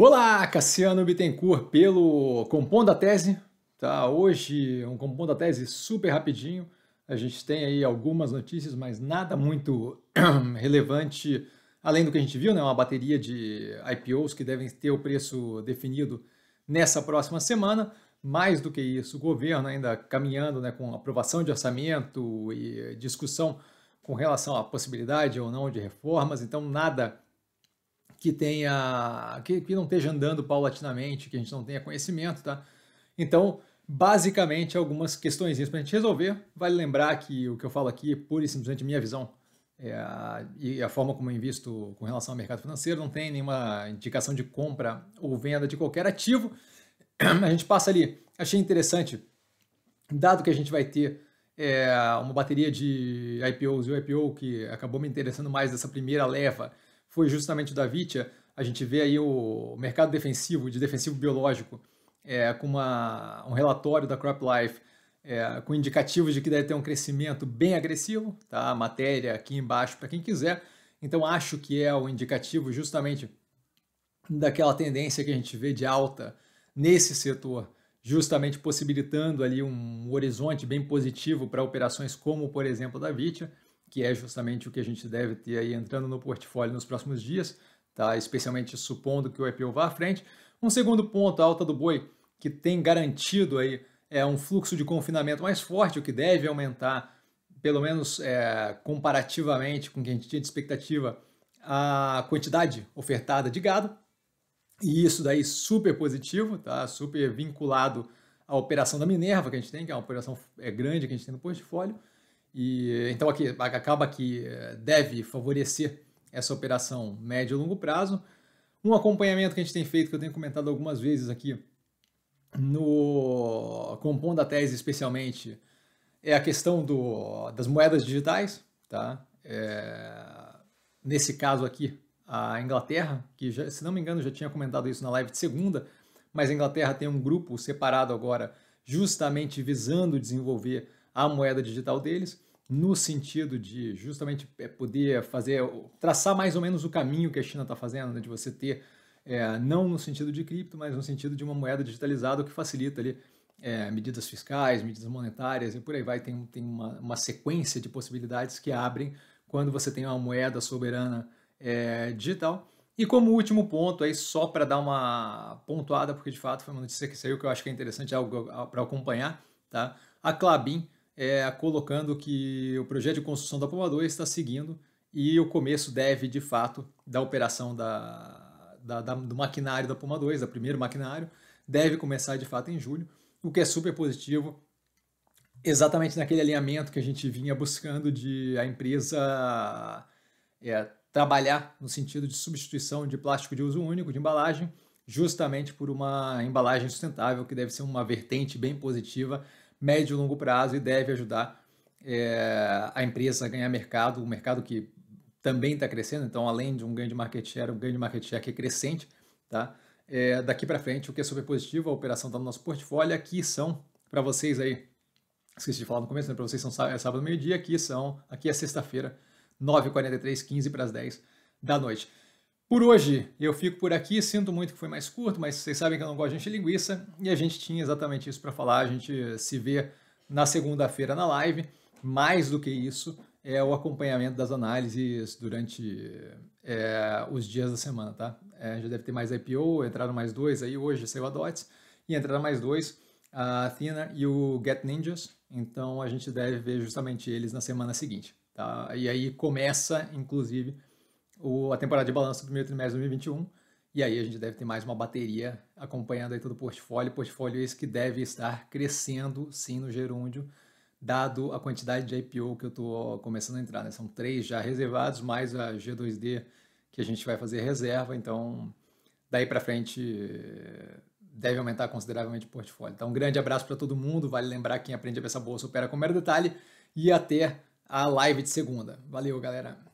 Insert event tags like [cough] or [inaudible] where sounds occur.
Olá, Cassiano Bittencourt pelo Compondo a Tese. Tá, hoje um Compondo a Tese super rapidinho. A gente tem aí algumas notícias, mas nada muito [clears throat] relevante além do que a gente viu, né? Uma bateria de IPOs que devem ter o preço definido nessa próxima semana. Mais do que isso, o governo ainda caminhando né, com aprovação de orçamento e discussão com relação à possibilidade ou não de reformas, então nada que tenha que, que não esteja andando paulatinamente, que a gente não tenha conhecimento, tá? Então, basicamente, algumas questões para a gente resolver. Vale lembrar que o que eu falo aqui é pura e simplesmente minha visão é e a forma como eu invisto com relação ao mercado financeiro. Não tem nenhuma indicação de compra ou venda de qualquer ativo. [clears throat] A gente passa ali. Achei interessante, dado que a gente vai ter é, uma bateria de IPOs e o IPO que acabou me interessando mais dessa primeira leva foi justamente o da Vitia. A gente vê aí o mercado defensivo, de defensivo biológico, é, com uma, um relatório da Crop Life é, com indicativos de que deve ter um crescimento bem agressivo, tá? A matéria aqui embaixo para quem quiser. Então acho que é o indicativo justamente daquela tendência que a gente vê de alta nesse setor, justamente possibilitando ali um horizonte bem positivo para operações como, por exemplo, da Vitia que é justamente o que a gente deve ter aí entrando no portfólio nos próximos dias, tá? especialmente supondo que o IPO vá à frente. Um segundo ponto, a alta do boi, que tem garantido aí é um fluxo de confinamento mais forte, o que deve aumentar, pelo menos é, comparativamente com o que a gente tinha de expectativa, a quantidade ofertada de gado. E isso daí super positivo, tá? super vinculado à operação da Minerva que a gente tem, que é uma operação é, grande que a gente tem no portfólio. E então aqui acaba que eh, deve favorecer essa operação médio e longo prazo. Um acompanhamento que a gente tem feito, que eu tenho comentado algumas vezes aqui, no compondo a tese especialmente, é a questão do, das moedas digitais. Tá? É, nesse caso aqui, a Inglaterra, que já, se não me engano já tinha comentado isso na live de segunda, mas a Inglaterra tem um grupo separado agora, justamente visando desenvolver a moeda digital deles, no sentido de justamente é, poder fazer, traçar mais ou menos o caminho que a China está fazendo, né? de você ter, é, não no sentido de cripto, mas no sentido de uma moeda digitalizada, o que facilita ali é, medidas fiscais, medidas monetárias e por aí vai. Tem, tem uma, uma sequência de possibilidades que abrem quando você tem uma moeda soberana é, digital. E como último ponto, aí só para dar uma pontuada, porque de fato foi uma notícia que saiu que eu acho que é interessante algo para acompanhar, tá? A Clabin é, colocando que o projeto de construção da Puma 2 está seguindo e o começo deve, de fato, da operação da, da, da do maquinário da Puma 2, do primeiro maquinário, deve começar, de fato, em julho, o que é super positivo, exatamente naquele alinhamento que a gente vinha buscando de a empresa é, trabalhar no sentido de substituição de plástico de uso único, de embalagem, justamente por uma embalagem sustentável, que deve ser uma vertente bem positiva médio e longo prazo e deve ajudar é, a empresa a ganhar mercado, um mercado que também está crescendo, então além de um ganho de market share, um ganho de market share que é crescente, tá? É, daqui para frente, o que é super positivo, a operação está no nosso portfólio, aqui são, para vocês aí, esqueci de falar no começo, né, para vocês são sábado, é sábado meio-dia, aqui são, aqui é sexta-feira, 9h43, 15 para as 10 da noite. Por hoje, eu fico por aqui. Sinto muito que foi mais curto, mas vocês sabem que eu não gosto de encher linguiça e a gente tinha exatamente isso para falar. A gente se vê na segunda-feira na live. Mais do que isso, é o acompanhamento das análises durante é, os dias da semana, tá? É, já deve ter mais IPO, entraram mais dois aí hoje, saiu a DOTS, e entraram mais dois, a Athena e o Get Ninjas. Então a gente deve ver justamente eles na semana seguinte, tá? E aí começa, inclusive, o, a temporada de balanço do primeiro trimestre de 2021. E aí a gente deve ter mais uma bateria acompanhando aí todo o portfólio. Portfólio esse que deve estar crescendo, sim, no gerúndio, dado a quantidade de IPO que eu estou começando a entrar. Né? São três já reservados, mais a G2D que a gente vai fazer reserva. Então, daí para frente deve aumentar consideravelmente o portfólio. Então, um grande abraço para todo mundo. Vale lembrar quem aprende a ver essa bolsa opera com mero detalhe. E até a live de segunda. Valeu, galera!